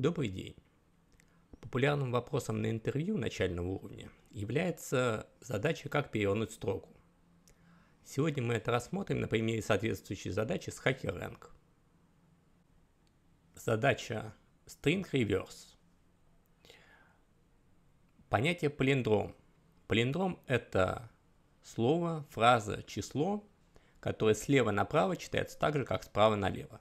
Добрый день. Популярным вопросом на интервью начального уровня является задача «Как перевернуть строку?». Сегодня мы это рассмотрим на примере соответствующей задачи с HackerRank. Задача string reverse. Понятие палиндром. Палиндром – это слово, фраза, число, которое слева направо читается так же, как справа налево.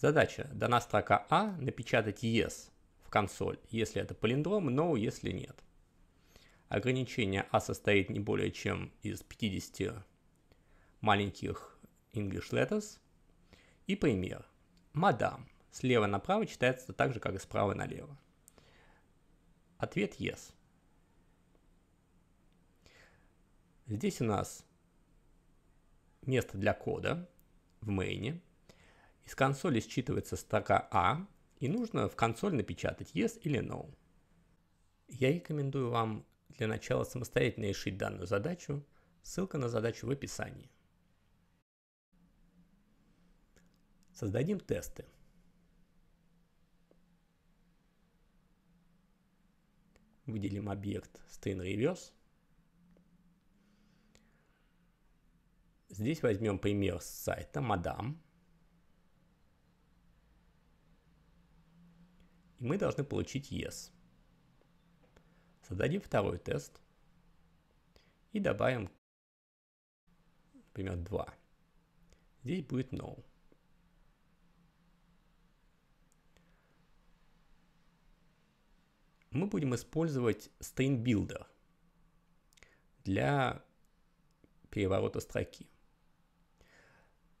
Задача. Дана строка А напечатать yes в консоль, если это палиндром, no, если нет. Ограничение А состоит не более чем из 50 маленьких English letters. И пример. Мадам. Слева направо читается так же, как и справа налево. Ответ yes. Здесь у нас место для кода в мейне. Из консоли считывается строка А, и нужно в консоль напечатать Yes или No. Я рекомендую вам для начала самостоятельно решить данную задачу. Ссылка на задачу в описании. Создадим тесты. Выделим объект Stain Reverse. Здесь возьмем пример с сайта Мадам. и мы должны получить yes. Создадим второй тест и добавим, например, 2. Здесь будет no. Мы будем использовать stain builder для переворота строки.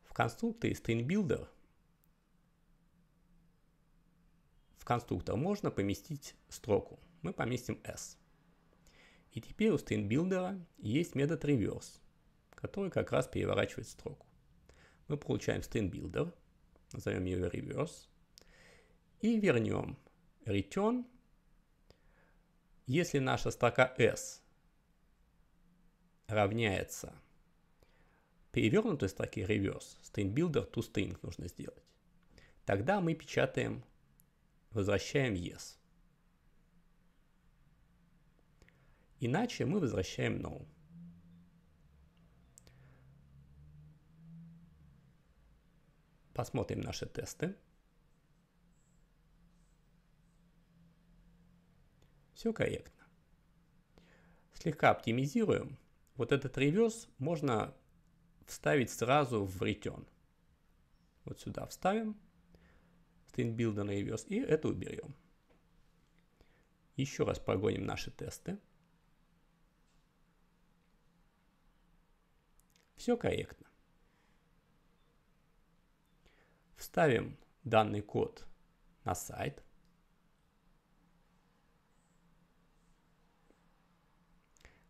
В конструкторе stain builder – конструктор можно поместить строку. Мы поместим s. И теперь у StringBuilder есть метод reverse, который как раз переворачивает строку. Мы получаем StringBuilder, назовем ее reverse, и вернем return. Если наша строка s равняется перевернутой строке reverse, StringBuilder to string нужно сделать, тогда мы печатаем возвращаем yes. Иначе мы возвращаем no. Посмотрим наши тесты. Все корректно. Слегка оптимизируем. Вот этот реверс можно вставить сразу в return. Вот сюда вставим стринбилда reverse, и это уберем. Еще раз прогоним наши тесты. Все корректно. Вставим данный код на сайт.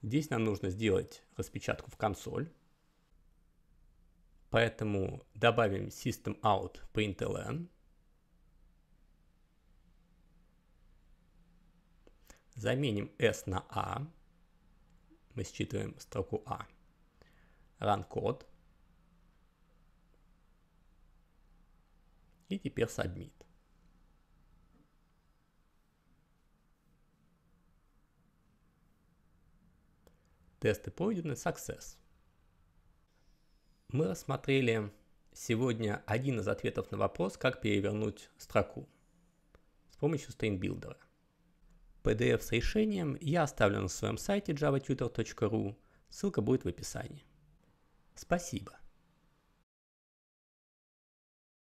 Здесь нам нужно сделать распечатку в консоль. Поэтому добавим system out println Заменим S на A. Мы считываем строку A. Run код. И теперь submit. Тесты пройдены. Success. Мы рассмотрели сегодня один из ответов на вопрос, как перевернуть строку с помощью стрейнбилдера. PDF с решением я оставлю на своем сайте javaTutor.ru, ссылка будет в описании. Спасибо.